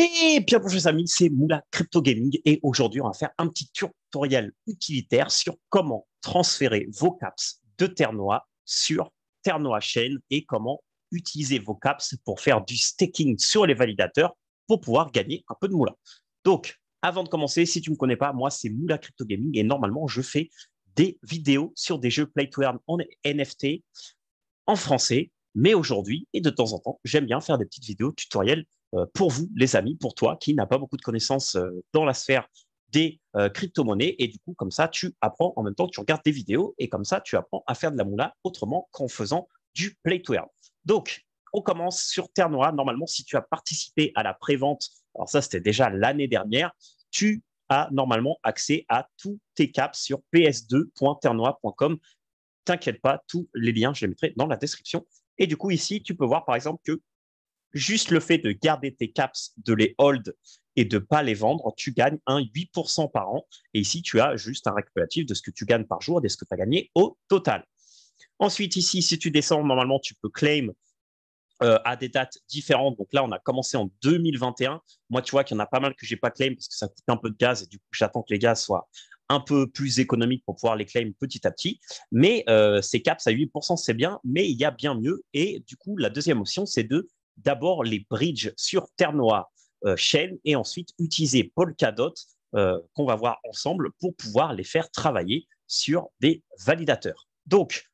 Et bien bonjour les amis, c'est Moula Crypto Gaming et aujourd'hui on va faire un petit tutoriel utilitaire sur comment transférer vos caps de Ternoa sur Ternoa Chain et comment utiliser vos caps pour faire du staking sur les validateurs pour pouvoir gagner un peu de Moula. Donc avant de commencer, si tu ne me connais pas, moi c'est Moula Crypto Gaming et normalement je fais des vidéos sur des jeux play to earn en NFT en français, mais aujourd'hui et de temps en temps j'aime bien faire des petites vidéos tutoriels euh, pour vous, les amis, pour toi qui n'as pas beaucoup de connaissances euh, dans la sphère des euh, crypto-monnaies. Et du coup, comme ça, tu apprends en même temps, tu regardes des vidéos et comme ça, tu apprends à faire de la moula autrement qu'en faisant du play to earn. Donc, on commence sur Terre Noire. Normalement, si tu as participé à la prévente, alors ça, c'était déjà l'année dernière, tu as normalement accès à tous tes caps sur ps2.ternoir.com. T'inquiète pas, tous les liens, je les mettrai dans la description. Et du coup, ici, tu peux voir par exemple que juste le fait de garder tes caps, de les hold et de pas les vendre, tu gagnes un 8% par an. Et ici, tu as juste un récapitulatif de ce que tu gagnes par jour et de ce que tu as gagné au total. Ensuite, ici, si tu descends, normalement, tu peux claim euh, à des dates différentes. Donc là, on a commencé en 2021. Moi, tu vois qu'il y en a pas mal que j'ai pas claim parce que ça coûte un peu de gaz et du coup, j'attends que les gaz soient un peu plus économiques pour pouvoir les claim petit à petit. Mais euh, ces caps à 8%, c'est bien, mais il y a bien mieux. Et du coup, la deuxième option, c'est de d'abord les bridges sur Terre Noire, euh, et ensuite utiliser Polkadot, euh, qu'on va voir ensemble, pour pouvoir les faire travailler sur des validateurs. Donc,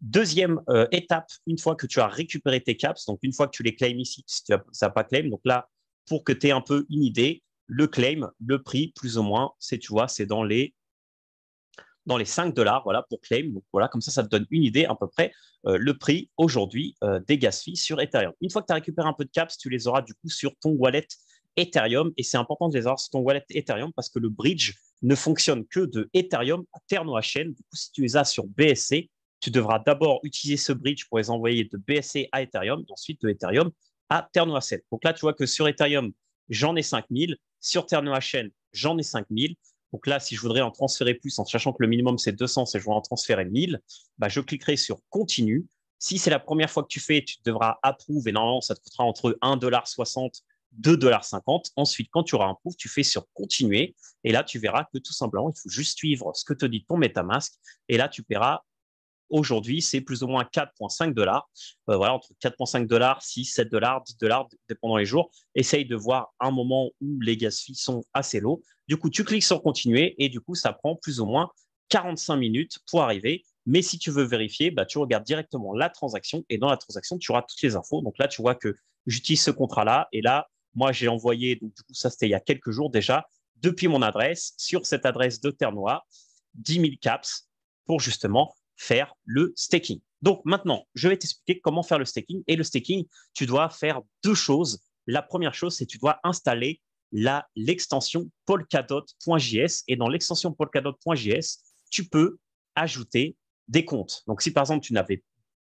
deuxième euh, étape, une fois que tu as récupéré tes caps, donc une fois que tu les claims ici, si tu n'as pas claim, donc là, pour que tu aies un peu une idée, le claim, le prix, plus ou moins, c'est, tu vois, c'est dans les dans les 5 dollars voilà, pour Claim. Donc, voilà, comme ça, ça te donne une idée à peu près euh, le prix aujourd'hui euh, des gas fees sur Ethereum. Une fois que tu as récupéré un peu de caps, tu les auras du coup sur ton wallet Ethereum. Et c'est important de les avoir sur ton wallet Ethereum parce que le bridge ne fonctionne que de Ethereum à Terno HN. Du coup, si tu les as sur BSC, tu devras d'abord utiliser ce bridge pour les envoyer de BSC à Ethereum, ensuite de Ethereum à Terno HN. Donc là, tu vois que sur Ethereum, j'en ai 5000. Sur Terno HN, j'en ai 5000. Donc là, si je voudrais en transférer plus, en sachant que le minimum c'est 200, et je voudrais en transférer 1000, bah, je cliquerai sur continue. Si c'est la première fois que tu fais, tu devras approuver. Et normalement, ça te coûtera entre 1,60$, 2,50$. Ensuite, quand tu auras un tu fais sur continuer. Et là, tu verras que tout simplement, il faut juste suivre ce que te dit ton MetaMask. Et là, tu paieras Aujourd'hui, c'est plus ou moins 4,5 dollars. Euh, voilà, entre 4,5 dollars, 6, 7 dollars, 10 dollars, dépendant les jours. Essaye de voir un moment où les gaz sont assez low. Du coup, tu cliques sur continuer et du coup, ça prend plus ou moins 45 minutes pour arriver. Mais si tu veux vérifier, bah, tu regardes directement la transaction et dans la transaction, tu auras toutes les infos. Donc là, tu vois que j'utilise ce contrat-là et là, moi, j'ai envoyé, donc du coup, ça c'était il y a quelques jours déjà, depuis mon adresse, sur cette adresse de Terre Noire, 10 000 caps pour justement faire le staking. Donc maintenant, je vais t'expliquer comment faire le staking. Et le staking, tu dois faire deux choses. La première chose, c'est tu dois installer l'extension polkadot.js. Et dans l'extension polkadot.js, tu peux ajouter des comptes. Donc si par exemple, tu n'avais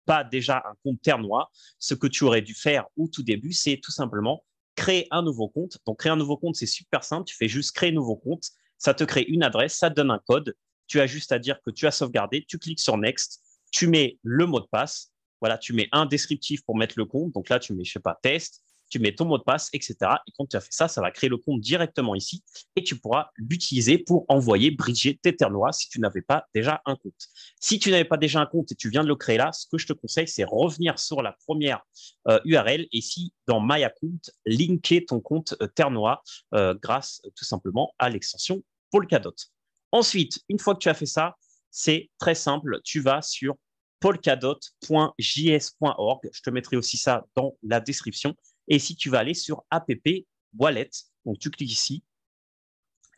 pas déjà un compte Ternois, ce que tu aurais dû faire au tout début, c'est tout simplement créer un nouveau compte. Donc créer un nouveau compte, c'est super simple. Tu fais juste créer nouveau compte. Ça te crée une adresse, ça te donne un code. Tu as juste à dire que tu as sauvegardé, tu cliques sur Next, tu mets le mot de passe. Voilà, tu mets un descriptif pour mettre le compte. Donc là, tu mets, je sais pas, test, tu mets ton mot de passe, etc. Et quand tu as fait ça, ça va créer le compte directement ici et tu pourras l'utiliser pour envoyer, bridger tes ternois si tu n'avais pas déjà un compte. Si tu n'avais pas déjà un compte et tu viens de le créer là, ce que je te conseille, c'est revenir sur la première URL euh, et si dans My Account, linker ton compte euh, euh grâce tout simplement à l'extension Polkadot. Ensuite, une fois que tu as fait ça, c'est très simple. Tu vas sur polkadot.js.org. Je te mettrai aussi ça dans la description. Et si tu vas aller sur app wallet. Donc, tu cliques ici.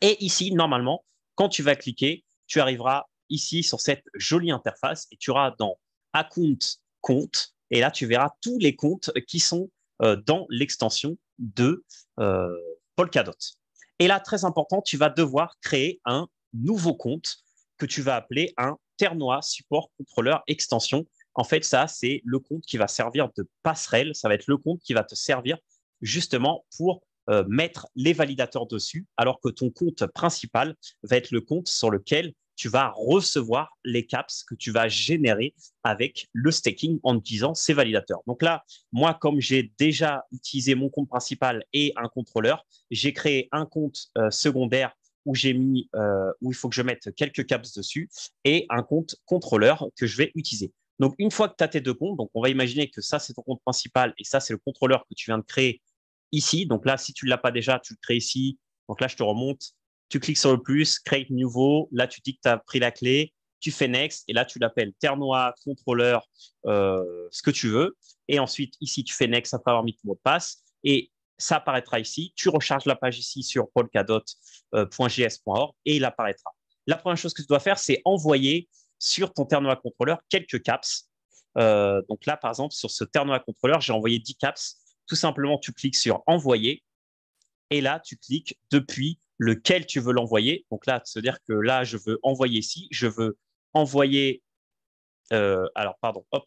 Et ici, normalement, quand tu vas cliquer, tu arriveras ici sur cette jolie interface et tu auras dans account compte. Et là, tu verras tous les comptes qui sont euh, dans l'extension de euh, Polkadot. Et là, très important, tu vas devoir créer un nouveau compte que tu vas appeler un Ternois Support Contrôleur Extension. En fait, ça, c'est le compte qui va servir de passerelle. Ça va être le compte qui va te servir justement pour euh, mettre les validateurs dessus, alors que ton compte principal va être le compte sur lequel tu vas recevoir les caps que tu vas générer avec le staking en utilisant ces validateurs. Donc là, moi, comme j'ai déjà utilisé mon compte principal et un contrôleur, j'ai créé un compte euh, secondaire où j'ai mis, euh, où il faut que je mette quelques caps dessus et un compte contrôleur que je vais utiliser. Donc, une fois que tu as tes deux comptes, donc on va imaginer que ça, c'est ton compte principal et ça, c'est le contrôleur que tu viens de créer ici. Donc là, si tu ne l'as pas déjà, tu le crées ici. Donc là, je te remonte. Tu cliques sur le plus, create nouveau. Là, tu dis que tu as pris la clé. Tu fais next et là, tu l'appelles ternoir, contrôleur, euh, ce que tu veux. Et ensuite, ici, tu fais next après avoir mis ton mot de passe. Et ça apparaîtra ici. Tu recharges la page ici sur polkadot.js.org euh, et il apparaîtra. La première chose que tu dois faire, c'est envoyer sur ton Ternoa contrôleur quelques caps. Euh, donc là, par exemple, sur ce Ternoa contrôleur, j'ai envoyé 10 caps. Tout simplement, tu cliques sur envoyer et là, tu cliques depuis lequel tu veux l'envoyer. Donc là, cest dire que là, je veux envoyer ici, je veux envoyer. Euh, alors, pardon, hop,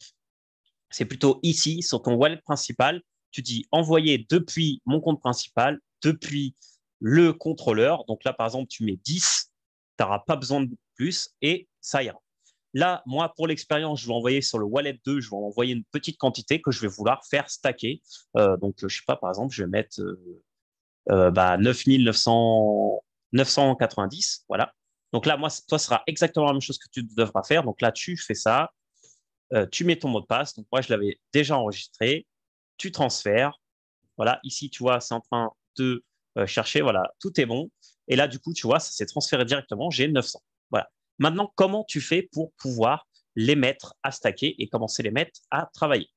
c'est plutôt ici, sur ton wallet principal tu dis envoyer depuis mon compte principal, depuis le contrôleur. Donc là, par exemple, tu mets 10, tu n'auras pas besoin de plus et ça ira. Là, moi, pour l'expérience, je vais envoyer sur le wallet 2, je vais envoyer une petite quantité que je vais vouloir faire stacker. Euh, donc, je sais pas, par exemple, je vais mettre euh, 990. Euh, 9990. Bah, voilà. Donc là, moi, toi, ce sera exactement la même chose que tu devras faire. Donc là, tu fais ça. Euh, tu mets ton mot de passe. Donc, moi, je l'avais déjà enregistré tu transfères. Voilà, ici, tu vois, c'est en train de euh, chercher. Voilà, tout est bon. Et là, du coup, tu vois, ça s'est transféré directement. J'ai 900. Voilà. Maintenant, comment tu fais pour pouvoir les mettre à stacker et commencer les mettre à travailler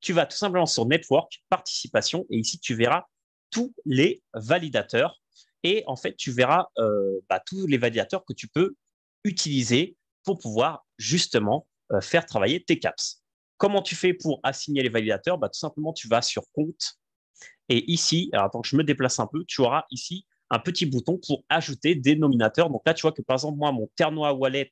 Tu vas tout simplement sur Network, Participation, et ici, tu verras tous les validateurs. Et en fait, tu verras euh, bah, tous les validateurs que tu peux utiliser pour pouvoir justement euh, faire travailler tes caps. Comment tu fais pour assigner les validateurs bah, Tout simplement, tu vas sur compte. Et ici, alors attends je me déplace un peu, tu auras ici un petit bouton pour ajouter des nominateurs. Donc là, tu vois que par exemple, moi, mon Ternois Wallet,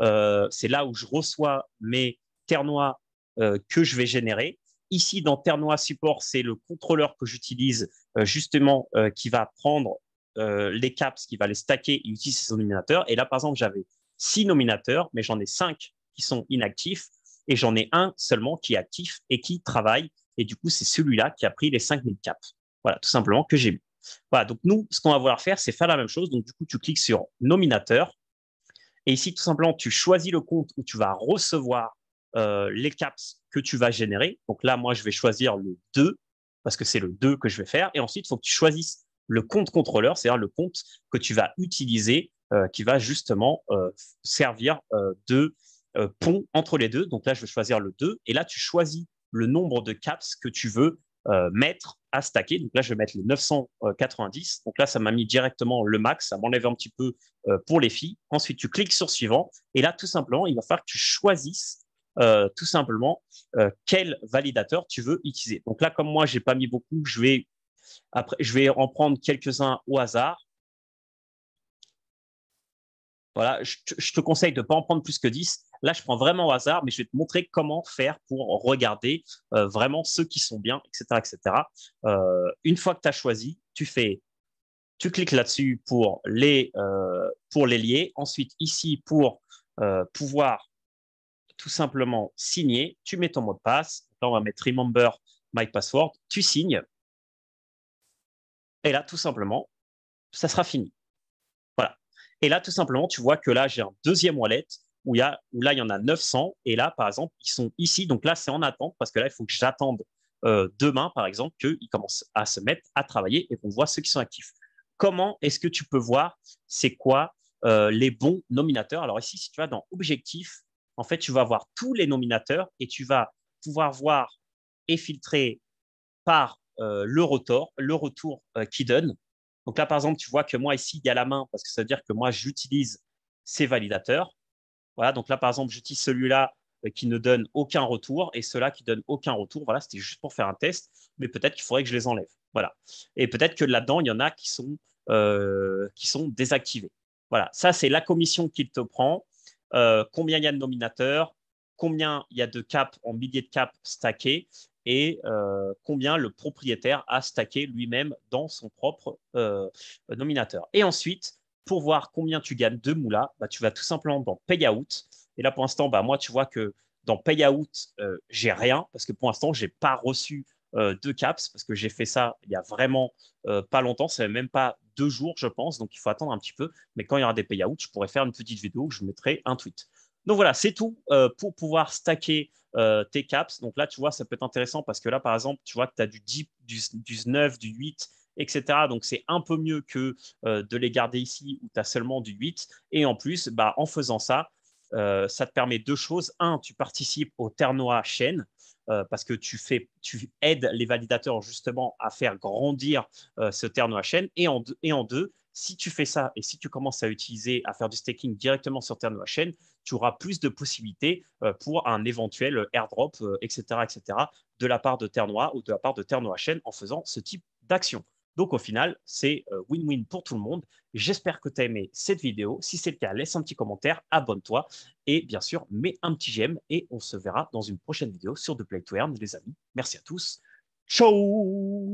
euh, c'est là où je reçois mes Ternois euh, que je vais générer. Ici, dans Ternois Support, c'est le contrôleur que j'utilise euh, justement qui va prendre les caps, qui va les stacker et utiliser ces nominateurs. Et là, par exemple, j'avais six nominateurs, mais j'en ai cinq qui sont inactifs et j'en ai un seulement qui est actif et qui travaille. Et du coup, c'est celui-là qui a pris les 5000 caps. Voilà, tout simplement que j'ai mis. Voilà, donc nous, ce qu'on va vouloir faire, c'est faire la même chose. Donc du coup, tu cliques sur nominateur. Et ici, tout simplement, tu choisis le compte où tu vas recevoir euh, les caps que tu vas générer. Donc là, moi, je vais choisir le 2 parce que c'est le 2 que je vais faire. Et ensuite, il faut que tu choisisses le compte contrôleur, c'est-à-dire le compte que tu vas utiliser euh, qui va justement euh, servir de euh, pont entre les deux. Donc là, je vais choisir le 2. Et là, tu choisis le nombre de caps que tu veux euh, mettre à stacker. Donc là, je vais mettre les 990. Donc là, ça m'a mis directement le max. Ça m'enlève un petit peu euh, pour les filles. Ensuite, tu cliques sur suivant. Et là, tout simplement, il va falloir que tu choisisses tout simplement quel validateur tu veux utiliser. Donc là, comme moi, j'ai pas mis beaucoup, je vais après, je vais en prendre quelques-uns au hasard. Voilà, je te, conseille de ne pas en prendre plus que 10. Là, je prends vraiment au hasard, mais je vais te montrer comment faire pour regarder euh, vraiment ceux qui sont bien, etc. etc. Euh, une fois que tu as choisi, tu fais, tu cliques là-dessus pour, les, euh, pour les lier. Ensuite, ici, pour euh, pouvoir tout simplement signer, tu mets ton mot de passe. Là, on va mettre Remember My Password. Tu signes. Et là, tout simplement, ça sera fini. Et là, tout simplement, tu vois que là, j'ai un deuxième wallet où, là, il y en a 900. Et là, par exemple, ils sont ici. Donc là, c'est en attente parce que là, il faut que j'attende euh, demain, par exemple, qu'ils commencent à se mettre à travailler et qu'on voit ceux qui sont actifs. Comment est-ce que tu peux voir c'est quoi euh, les bons nominateurs Alors ici, si tu vas dans Objectif, en fait, tu vas voir tous les nominateurs et tu vas pouvoir voir et filtrer par euh, le, retour, le retour qui donne. Donc là, par exemple, tu vois que moi, ici, il y a la main, parce que ça veut dire que moi, j'utilise ces validateurs. Voilà, donc là, par exemple, j'utilise celui-là euh, qui ne donne aucun retour et celui là qui donne aucun retour. Voilà, c'était juste pour faire un test, mais peut-être qu'il faudrait que je les enlève. Voilà. Et peut-être que là-dedans, il y en a qui sont, euh, qui sont désactivés. Voilà, ça, c'est la commission qu'il te prend. Euh, combien il y a de nominateurs, combien il y a de caps en milliers de caps stackés et euh, combien le propriétaire a stacké lui-même dans son propre euh, nominateur. Et ensuite, pour voir combien tu gagnes de Moula, bah, tu vas tout simplement dans Payout. Et là, pour l'instant, bah, moi, tu vois que dans Payout, euh, j'ai rien parce que pour l'instant, je n'ai pas reçu euh, de caps parce que j'ai fait ça il y a vraiment pas longtemps. n'est même pas deux jours, je pense. Donc, il faut attendre un petit peu. Mais quand il y aura des payouts, je pourrais faire une petite vidéo où je mettrai un tweet. Donc voilà, c'est tout euh, pour pouvoir stacker euh, tes caps. Donc là, tu vois, ça peut être intéressant parce que là, par exemple, tu vois que tu as du 10, du, 9, du 8, etc. Donc c'est un peu mieux que euh, de les garder ici où tu as seulement du 8. Et en plus, bah, en faisant ça, ça te permet deux choses. Un, tu participes au Ternoa chaîne. parce que tu, fais, tu aides les validateurs justement à faire grandir ce Ternoa chaîne. Et en, et en deux, si tu fais ça et si tu commences à utiliser, à faire du staking directement sur Terno chaîne, tu auras plus de possibilités euh, pour un éventuel euh, airdrop, etc., euh, etc., de la part de Ternoa ou de la part de Ternoa Chaîne en faisant ce type d'action. Donc au final, c'est win-win pour tout le monde. J'espère que tu as aimé cette vidéo. Si c'est le cas, laisse un petit commentaire, abonne-toi et bien sûr, mets un petit j'aime et on se verra dans une prochaine vidéo sur The Play to Earn, les amis. Merci à tous. Ciao